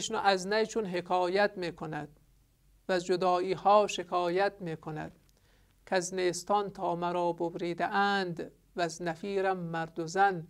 ایشون از چون حکایت میکند و از جدایی ها شکایت میکند که از نیستان تا مرا ببریده اند و از نفیرم مرد و زن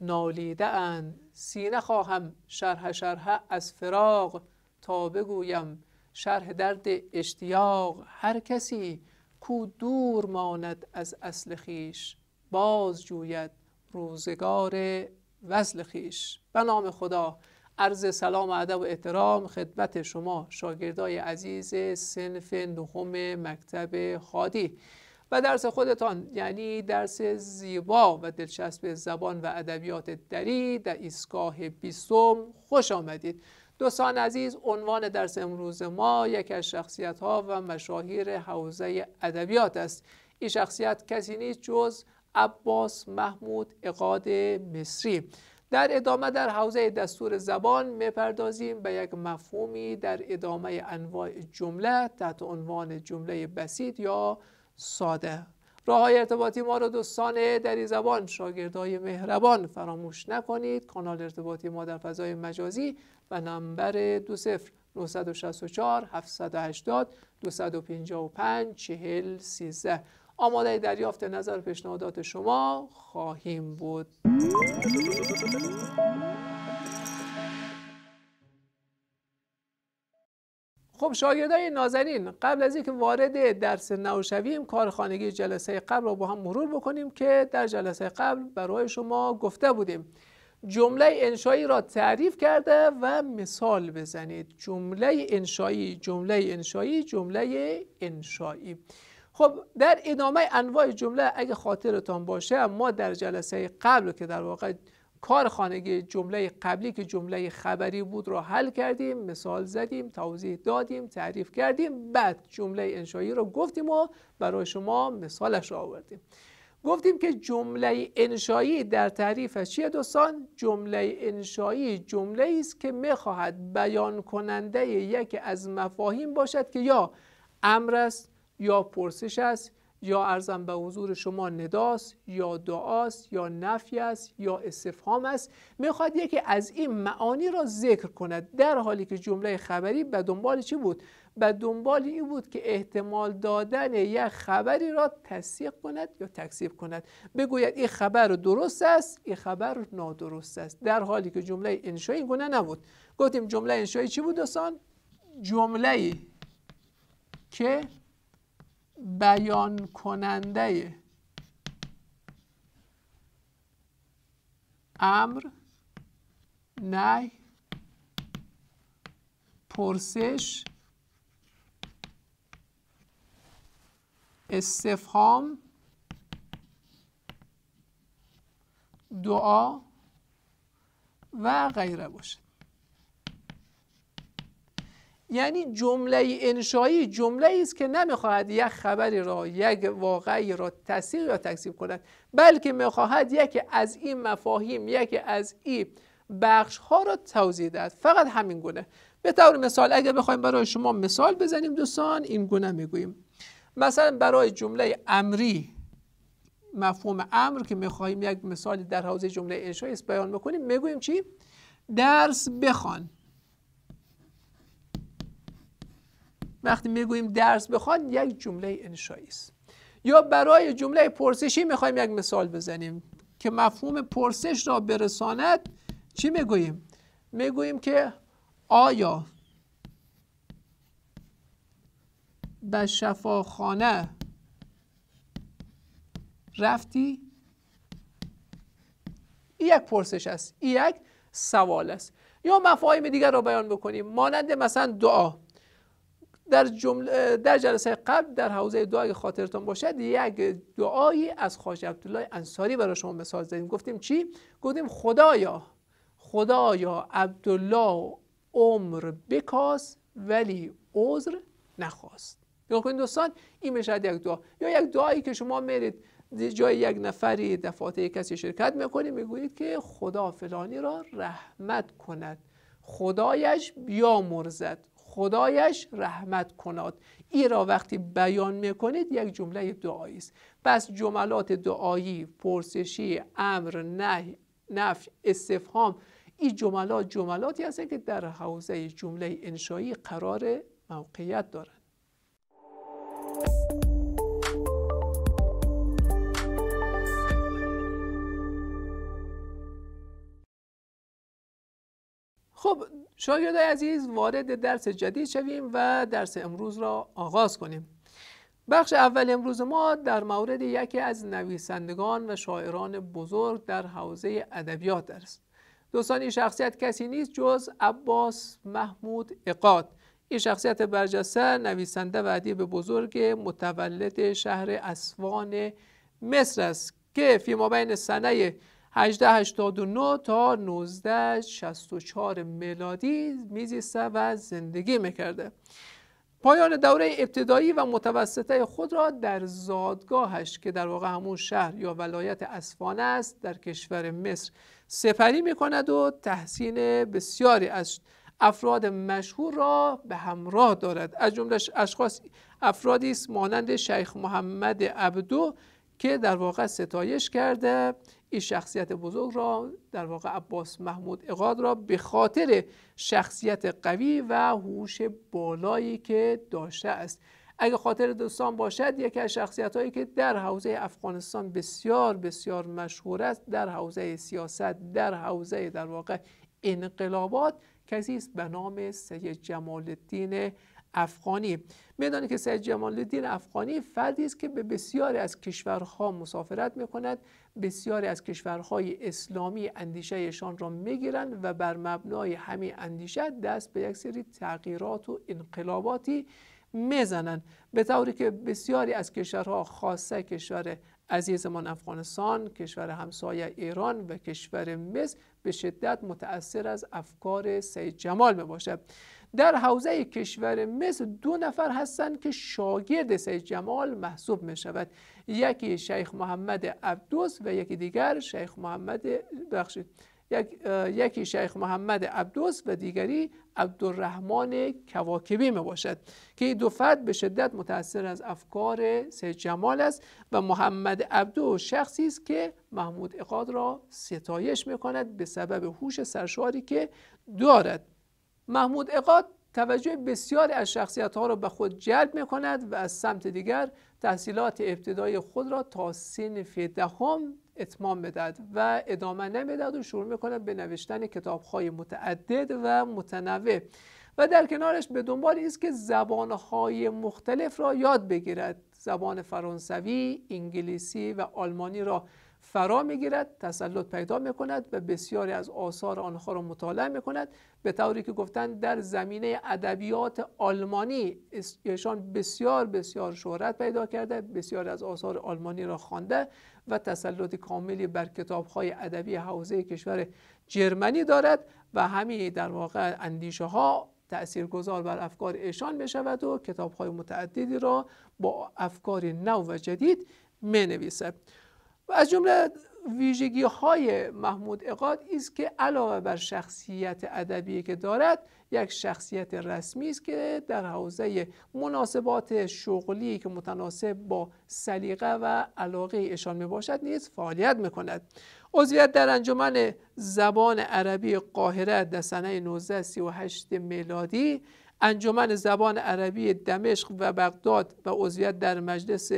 نالیده اند سینه خواهم شرح شرح از فراغ تا بگویم شرح درد اشتیاق هر کسی کو دور ماند از اصل خیش باز جوید روزگار وزل خیش به نام خدا عرض سلام ادب و احترام خدمت شما شاگردای عزیز سنف نهم مکتب خادی و درس خودتان یعنی درس زیبا و دلچسب زبان و ادبیات دری در ایستگاه بیستم خوش آمدید دوستان عزیز عنوان درس امروز ما یک از شخصیت ها و مشاهیر حوزه ادبیات است این شخصیت کسی نیست جز عباس محمود اقاد مصری در ادامه در حوزه دستور زبان میپردازیم به یک مفهومی در ادامه انواع جمله تحت عنوان جمله بسیط یا ساده راه های ارتباطی ما را دوستان این زبان شاگردای مهربان فراموش نکنید کانال ارتباطی ما در فضای مجازی و نمبر دو صفر 964 780 255 40 آماده دریافت نظر و پیشنهادات شما خواهیم بود خب شاگردای نازنین قبل از اینکه وارد درس نو شویم کارخانگی جلسه قبل رو با هم مرور بکنیم که در جلسه قبل برای شما گفته بودیم جمله انشایی را تعریف کرده و مثال بزنید جمله انشایی جمله انشایی جمله انشایی خب در ادامه انواع جمله اگه خاطرتان باشه ما در جلسه قبل که در واقع کار خانگی جمله قبلی که جمله خبری بود را حل کردیم مثال زدیم توضیح دادیم تعریف کردیم بعد جمله انشایی رو گفتیم و برای شما مثالش را آوردیم گفتیم که جمله انشایی در تعریفش چیه دوستان جمله انشایی جمله است که میخواهد بیان کننده یکی از مفاهیم باشد که یا امر است یا پرسش است یا ارزم به حضور شما نداست یا دعاست یا نفی است یا استفهام است میخواد یکی از این معانی را ذکر کند در حالی که جمله خبری به دنبال چی بود به دنبال این بود که احتمال دادن یک خبری را تصدیق کند یا تکذیب کند بگوید این خبر درست است این خبر نادرست است در حالی که جمله انشایی گونه نبود گفتیم جمله انشایی چی بود دوستان جمله که بیان کننده امر نه، پرسش استفهام دعا و غیره باشد یعنی جمله انشایی جمله ای است که نمیخواهد یک خبری را یک واقعی را تصدیق یا تکذیب کند بلکه میخواهد یکی از این مفاهیم یکی از این بخش ها را توضیح دهد فقط همین گونه به طور مثال اگر بخوایم برای شما مثال بزنیم دوستان این گونه میگوییم مثلا برای جمله امری مفهوم امر که میخواهیم یک مثال در حوزه جمله انشایی است بیان بکنیم میگوییم چی درس بخوان وقتی میگوییم درس بخوان یک جمله انشایی است یا برای جمله پرسشی میخوایم یک مثال بزنیم که مفهوم پرسش را برساند چی میگوییم میگوییم که آیا به شفاخانه رفتی ای یک پرسش است این یک سوال است یا مفاهیم دیگر را بیان بکنیم مانند مثلا دعا در, جمله در جلسه قبل در حوزه دعا خاطرتان باشد یک دعایی از خواجه عبدالله انصاری برای شما مثال زدیم گفتیم چی گفتیم خدایا خدایا عبدالله عمر بکاس ولی عذر نخواست خب نگاه کنید دوستان این میشهد یک دعا یا یک دعایی که شما میرید جای یک نفری دفاته کسی شرکت میکنید میگویید که خدا فلانی را رحمت کند خدایش بیامرزد خدایش رحمت کناد ای را وقتی بیان میکنید یک جمله دعایی است پس جملات دعایی پرسشی امر نهی نفی استفهام این جملات جملاتی هستند که در حوزه جمله انشایی قرار موقعیت دارند خب شاگردای عزیز وارد درس جدید شویم و درس امروز را آغاز کنیم بخش اول امروز ما در مورد یکی از نویسندگان و شاعران بزرگ در حوزه ادبیات است دوستان این شخصیت کسی نیست جز عباس محمود اقاد این شخصیت برجسته نویسنده و ادیب بزرگ متولد شهر اسوان مصر است که فی بین سنه 1889 تا 1964 میلادی میزیسته و زندگی میکرده پایان دوره ابتدایی و متوسطه خود را در زادگاهش که در واقع همون شهر یا ولایت اسفانه است در کشور مصر سپری میکند و تحسین بسیاری از افراد مشهور را به همراه دارد از جمله اشخاص افرادی است مانند شیخ محمد عبدو که در واقع ستایش کرده این شخصیت بزرگ را در واقع عباس محمود اقاد را به خاطر شخصیت قوی و هوش بالایی که داشته است اگر خاطر دوستان باشد یکی از شخصیت هایی که در حوزه افغانستان بسیار بسیار مشهور است در حوزه سیاست در حوزه در واقع انقلابات کسی است به نام سید جمال الدین افغانی میدانی که سید جمال الدین افغانی فردی است که به بسیاری از کشورها مسافرت میکند بسیاری از کشورهای اسلامی اندیشهشان را میگیرند و بر مبنای همین اندیشه دست به یک سری تغییرات و انقلاباتی میزنند به طوری که بسیاری از کشورها خاصه کشور عزیزمان افغانستان کشور همسایه ایران و کشور مصر به شدت متاثر از افکار سید جمال میباشد در حوزه کشور مصر دو نفر هستند که شاگرد سید جمال محسوب می شود یکی شیخ محمد عبدوس و یکی دیگر شیخ محمد بخشید یکی شیخ محمد عبدوس و دیگری عبدالرحمن کواکبی می باشد که دو فرد به شدت متاثر از افکار سید جمال است و محمد عبدو شخصی است که محمود اقاد را ستایش می کند به سبب هوش سرشاری که دارد محمود اقاد توجه بسیاری از شخصیت ها را به خود جلب می کند و از سمت دیگر تحصیلات ابتدای خود را تا سنف دهم اتمام بدهد و ادامه نمیدهد و شروع میکند به نوشتن کتاب های متعدد و متنوع و در کنارش به دنبال است که های مختلف را یاد بگیرد زبان فرانسوی، انگلیسی و آلمانی را فرا میگیرد تسلط پیدا میکند و بسیاری از آثار آنها را مطالعه میکند به طوری که گفتن در زمینه ادبیات آلمانی ایشان بسیار بسیار شهرت پیدا کرده بسیار از آثار آلمانی را خوانده و تسلط کاملی بر کتابهای ادبی حوزه کشور جرمنی دارد و همین در واقع اندیشه ها گذار بر افکار ایشان شود و کتاب متعددی را با افکار نو و جدید می نویسد و از جمله ویژگی های محمود اقاد است که علاوه بر شخصیت ادبی که دارد یک شخصیت رسمی است که در حوزه مناسبات شغلی که متناسب با سلیقه و علاقه ایشان می باشد نیز فعالیت می کند عضویت در انجمن زبان عربی قاهره در سنه 1938 میلادی انجمن زبان عربی دمشق و بغداد و عضویت در مجلس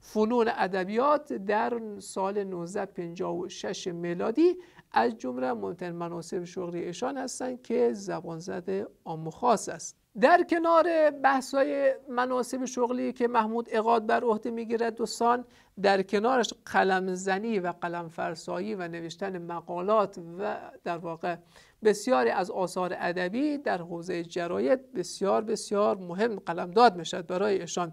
فنون ادبیات در سال 1956 میلادی از جمله مهمترین مناسب شغلی ایشان هستند که زبان زد آموخاص است در کنار بحث‌های مناسب شغلی که محمود اقاد بر عهده میگیرد دوستان در کنارش قلمزنی و قلم فرسایی و نوشتن مقالات و در واقع بسیاری از آثار ادبی در حوزه جراید بسیار بسیار مهم قلمداد میشد برای ایشان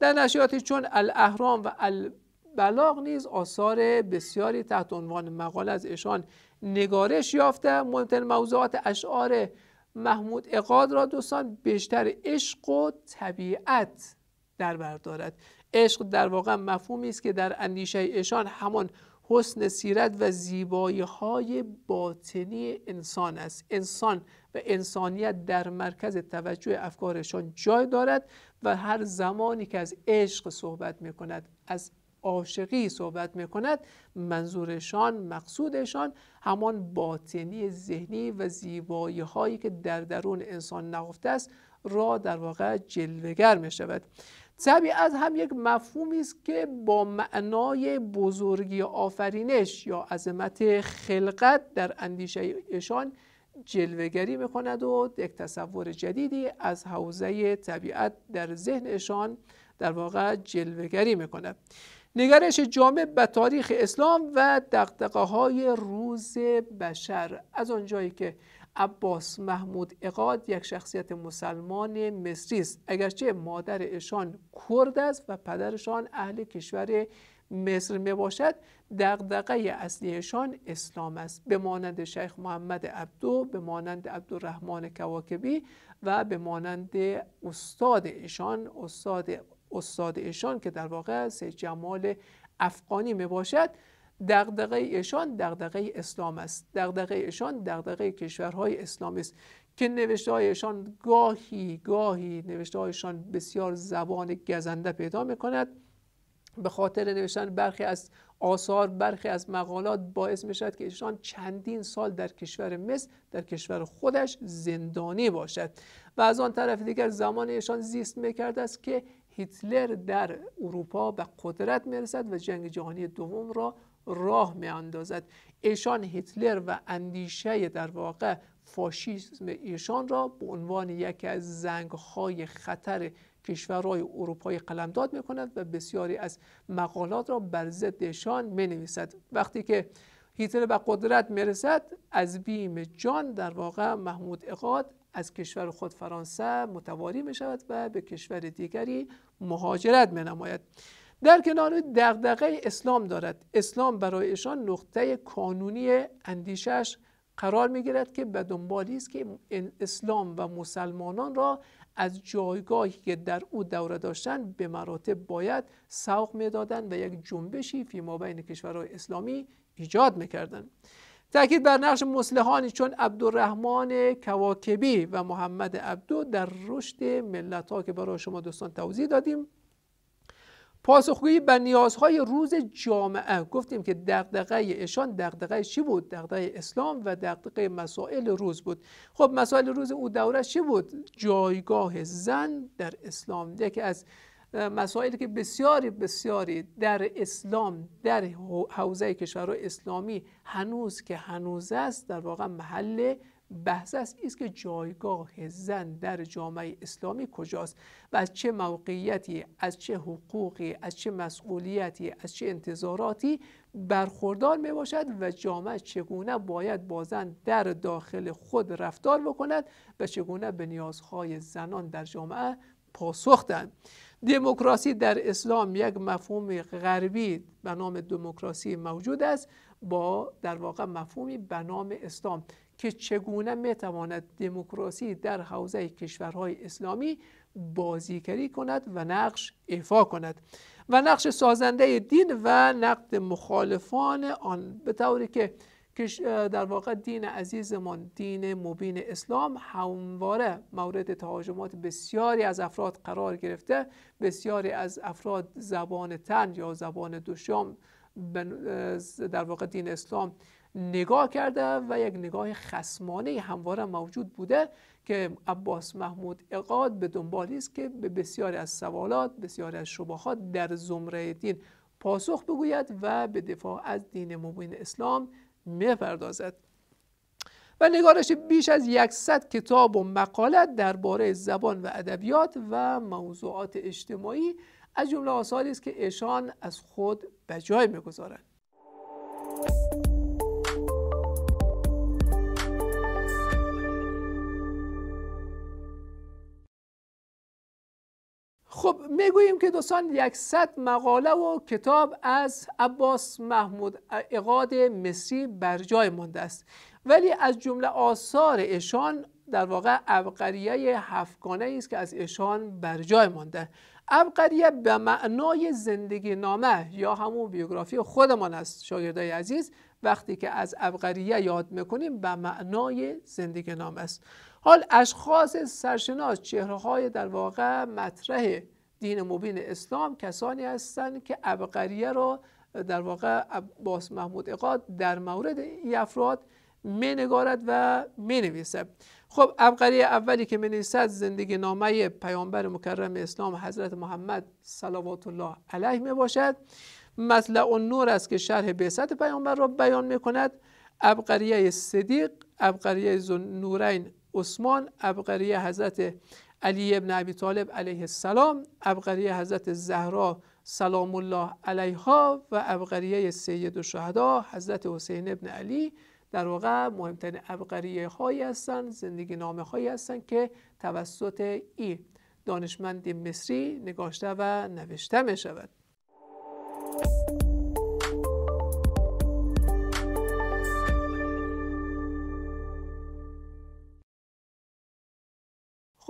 در نشریاتی چون الاهرام و البلاغ نیز آثار بسیاری تحت عنوان مقاله از ایشان نگارش یافته مهمترین موضوعات اشعار محمود اقاد را دوستان بیشتر عشق و طبیعت در بر دارد عشق در واقع مفهومی است که در اندیشه ایشان همان حسن سیرت و زیبایی های باطنی انسان است انسان و انسانیت در مرکز توجه افکارشان جای دارد و هر زمانی که از عشق صحبت می کند از عاشقی صحبت میکند منظورشان مقصودشان همان باطنی ذهنی و زیبایی هایی که در درون انسان نهفته است را در واقع جلوگر می شود طبیعت هم یک مفهومی است که با معنای بزرگی آفرینش یا عظمت خلقت در اندیشهشان جلوگری میکند و یک تصور جدیدی از حوزه طبیعت در ذهنشان در واقع جلوگری میکند نگرش جامع به تاریخ اسلام و دقدقه های روز بشر از آنجایی که عباس محمود اقاد یک شخصیت مسلمان مصری است اگرچه مادرشان کرد است و پدرشان اهل کشور مصر می باشد دقدقه اصلیشان اسلام است به مانند شیخ محمد عبدو به مانند عبدالرحمن کواکبی و به مانند استاد ایشان استاد استاد ایشان که در واقع سی جمال افغانی می باشد دقدقه ایشان دقدقه اسلام است دغدغه ایشان دقدقه کشورهای اسلام است که نوشته ایشان گاهی گاهی نوشته ایشان بسیار زبان گزنده پیدا می کند به خاطر نوشتن برخی از آثار برخی از مقالات باعث می شود که ایشان چندین سال در کشور مصر در کشور خودش زندانی باشد و از آن طرف دیگر زمان ایشان زیست می است که هیتلر در اروپا به قدرت میرسد و جنگ جهانی دوم را راه میاندازد. ایشان هیتلر و اندیشه در واقع فاشیسم ایشان را به عنوان یکی از زنگهای خطر کشورهای اروپایی قلمداد می و بسیاری از مقالات را بر ضد ایشان می وقتی که هیتلر به قدرت میرسد از بیم جان در واقع محمود اقاد از کشور خود فرانسه متواری می شود و به کشور دیگری مهاجرت نماید. در کنار دغدغه اسلام دارد اسلام برایشان نقطه کانونی اندیشش قرار میگیرد که به دنبالی است که اسلام و مسلمانان را از جایگاهی که در او دوره داشتن به مراتب باید سوق میدادند و یک جنبشی فی بین کشورهای اسلامی ایجاد میکردند تاکید بر نقش مسلحانی چون عبدالرحمن کواکبی و محمد عبدو در رشد ملت ها که برای شما دوستان توضیح دادیم پاسخگویی به نیازهای روز جامعه گفتیم که دقدقه ایشان دقدقه چی بود دقدقه اسلام و دقدقه مسائل روز بود خب مسائل روز او دوره چی بود جایگاه زن در اسلام یکی از مسائلی که بسیاری بسیاری در اسلام در حوزه کشور اسلامی هنوز که هنوز است در واقع محل بحث است ایست که جایگاه زن در جامعه اسلامی کجاست و از چه موقعیتی از چه حقوقی از چه مسئولیتی از چه انتظاراتی برخوردار می باشد و جامعه چگونه باید با زن در داخل خود رفتار بکند و چگونه به نیازهای زنان در جامعه پاسخ دهند دموکراسی در اسلام یک مفهوم غربی به نام دموکراسی موجود است با در واقع مفهومی به نام اسلام که چگونه میتواند دموکراسی در حوزه کشورهای اسلامی بازیگری کند و نقش ایفا کند و نقش سازنده دین و نقد مخالفان آن به طوری که که در واقع دین عزیزمان دین مبین اسلام همواره مورد تهاجمات بسیاری از افراد قرار گرفته بسیاری از افراد زبان تن یا زبان دوشام در واقع دین اسلام نگاه کرده و یک نگاه خسمانه همواره موجود بوده که عباس محمود اقاد به دنبالی است که به بسیاری از سوالات بسیاری از شبهات در زمره دین پاسخ بگوید و به دفاع از دین مبین اسلام میپردازد و نگارش بیش از یکصد کتاب و مقالت درباره زبان و ادبیات و موضوعات اجتماعی از جمله آثاری است که ایشان از خود به جای میگذارند خب میگوییم که دوستان یکصد مقاله و کتاب از عباس محمود اقاد مصری بر جای مانده است ولی از جمله آثار ایشان در واقع ابقریه هفتگانه است که از ایشان بر جای مانده ابقریه به معنای زندگی نامه یا همون بیوگرافی خودمان است شاگردای عزیز وقتی که از ابقریه یاد میکنیم به معنای زندگی نامه است حال اشخاص سرشناس چهره های در واقع مطرح دین مبین اسلام کسانی هستند که ابقریه را در واقع عباس محمود اقاد در مورد این افراد می نگارد و می نویسد خب ابقریه اولی که می نویسد زندگی نامه پیامبر مکرم اسلام حضرت محمد صلوات الله علیه می باشد مثل اون نور است که شرح بیست پیامبر را بیان می کند ابقریه صدیق ابقریه نورین عثمان ابقریه حضرت علی ابن ابی طالب علیه السلام ابقریه حضرت زهرا سلام الله علیها و ابقریه سید و شهدا حضرت حسین ابن علی در واقع مهمترین ابقریه هایی هستند زندگی نامه هایی هستند که توسط ای دانشمند مصری نگاشته و نوشته می شود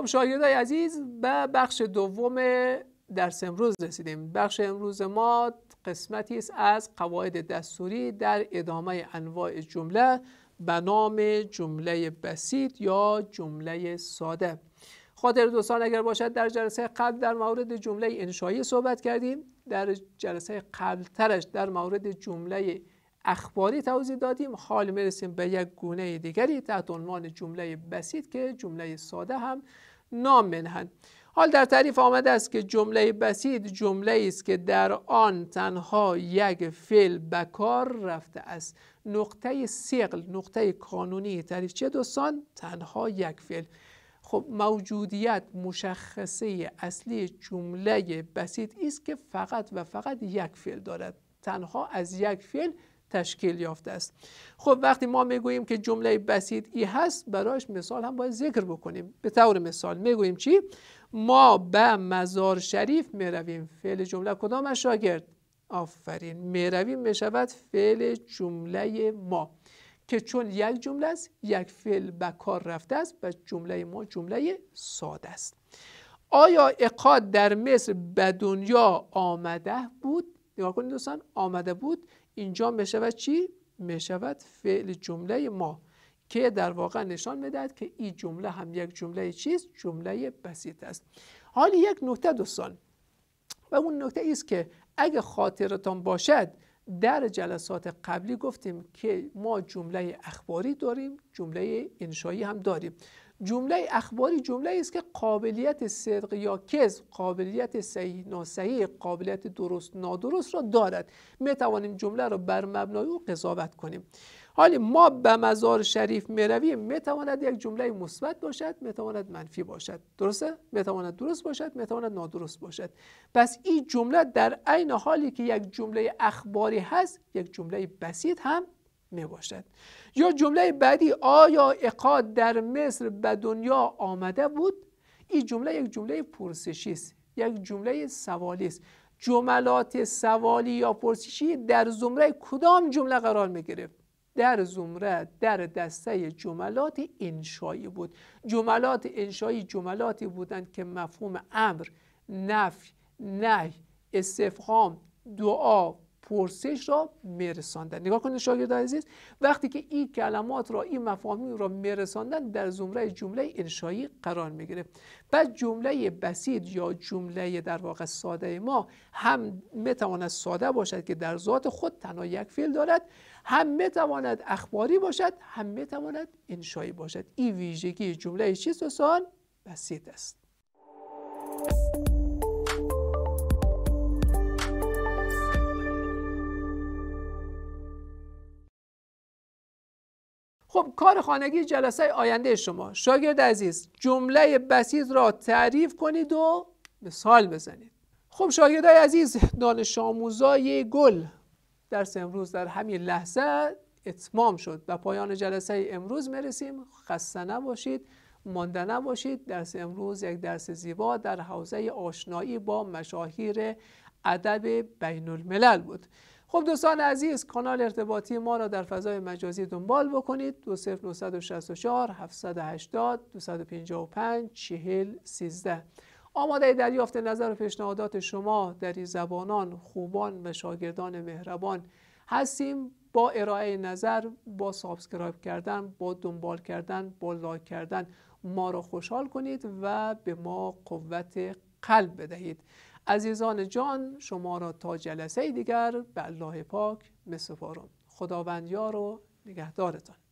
خب شاگردای عزیز به بخش دوم درس امروز رسیدیم بخش امروز ما قسمتی است از قواعد دستوری در ادامه انواع جمله به نام جمله بسیط یا جمله ساده خاطر دوستان اگر باشد در جلسه قبل در مورد جمله انشایی صحبت کردیم در جلسه قبلترش در مورد جمله اخباری توضیح دادیم حال میرسیم به یک گونه دیگری تحت عنوان جمله بسیط که جمله ساده هم نام حال در تعریف آمده است که جمله بسید جمله است که در آن تنها یک فعل به کار رفته است نقطه سقل نقطه قانونی تعریف چه دوستان تنها یک فعل خب موجودیت مشخصه اصلی جمله بسید است که فقط و فقط یک فعل دارد تنها از یک فعل تشکیل یافته است خب وقتی ما میگوییم که جمله بسیط ای هست برایش مثال هم باید ذکر بکنیم به طور مثال میگوییم چی ما به مزار شریف میرویم فعل جمله کدام شاگرد آفرین میرویم میشود فعل جمله ما که چون یک جمله است یک فعل به کار رفته است و جمله ما جمله ساده است آیا اقاد در مصر به دنیا آمده بود نگاه کنید دوستان آمده بود اینجا میشود چی؟ میشود فعل جمله ما که در واقع نشان میدهد که این جمله هم یک جمله چیست جمله بسیط است حالی یک نکته دوستان و اون نکته است که اگه خاطرتان باشد در جلسات قبلی گفتیم که ما جمله اخباری داریم جمله انشایی هم داریم جمله اخباری جمله است که قابلیت صدق یا کز، قابلیت صحیح قابلیت درست نادرست را دارد می توانیم جمله را بر مبنای او قضاوت کنیم حالی ما به مزار شریف می تواند یک جمله مثبت باشد می تواند منفی باشد درسته می تواند درست باشد می تواند نادرست باشد پس این جمله در عین حالی که یک جمله اخباری هست یک جمله بسیط هم می باشد یا جمله بعدی آیا اقاد در مصر به دنیا آمده بود این جمله یک جمله پرسشی است یک جمله سوالی است جملات سوالی یا پرسشی در زمره کدام جمله قرار می گرفت در زمره در دسته جملات انشایی بود جملات انشایی جملاتی بودند که مفهوم امر نفی نه استفهام دعا پرسش را میرساندن نگاه کنید شاگرد عزیز وقتی که این کلمات را این مفاهیم را میرساندن در زمره جمله انشایی قرار میگیره بعد جمله بسیط یا جمله در واقع ساده ما هم میتواند ساده باشد که در ذات خود تنها یک فیل دارد هم میتواند اخباری باشد هم میتواند انشایی باشد این ویژگی جمله چیست سال بسیط است خب کار خانگی جلسه آینده شما شاگرد عزیز جمله بسیط را تعریف کنید و مثال بزنید خب شاگردای عزیز دانش آموزای گل درس امروز در همین لحظه اتمام شد و پایان جلسه امروز میرسیم خسته نباشید مانده نباشید درس امروز یک درس زیبا در حوزه آشنایی با مشاهیر ادب بین الملل بود خب دوستان عزیز کانال ارتباطی ما را در فضای مجازی دنبال بکنید 964 780 255 40 آماده دریافت نظر و پیشنهادات شما در این زبانان خوبان و شاگردان مهربان هستیم با ارائه نظر با سابسکرایب کردن با دنبال کردن با لایک کردن ما را خوشحال کنید و به ما قوت قلب بدهید عزیزان جان شما را تا جلسه دیگر به الله پاک مسپارم خداوند یار و نگهدارتان